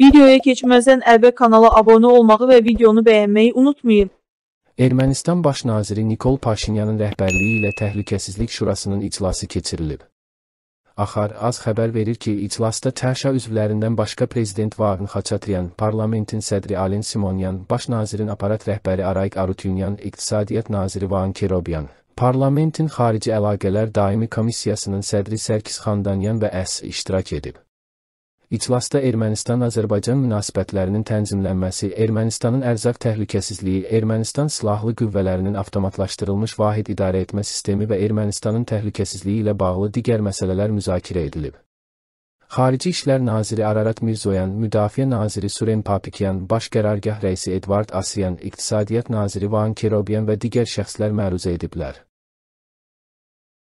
Videoya keçməzdən əvvəl kanala abunə olmağı və videonu bəyənməyi unutmayın. Ermənistan Baş naziri Nikol Paşinyanın rəhbərliyi ilə Təhlükəsizlik Şurasının iclası keçirilib. Axar az xəbər verir ki, iclasda Təşa üzvlərindən başqa prezident Varın Xaçatryan, parlamentin sədri Alin Simonyan, baş nazirin aparat rəhbəri Arayik Arutyunyan, iqtisadiyyat naziri Van Kerobyan, parlamentin xarici əlaqələr daimi komissiyasının sədri Sərkis Xandanyan və əs iştirak edib. İclasda Ermənistan-Azərbaycan münasibətlərinin tənzimlənməsi, Ermənistanın ərzaq təhlükəsizliyi, Ermənistan silahlı qüvvələrinin avtomatlaşdırılmış vahid idarəetmə sistemi və Ermənistanın təhlükəsizliyi ilə bağlı digər məsələlər müzakirə edilib. Xarici İşlər Naziri Ararat Mirzoyan, Müdafiə Naziri Suren Papikyan, Baş Qərargah rəisi Edvard Asiyan, İqtisadiyyat Naziri Van Kerobyan və digər şəxslər məruzə ediblər.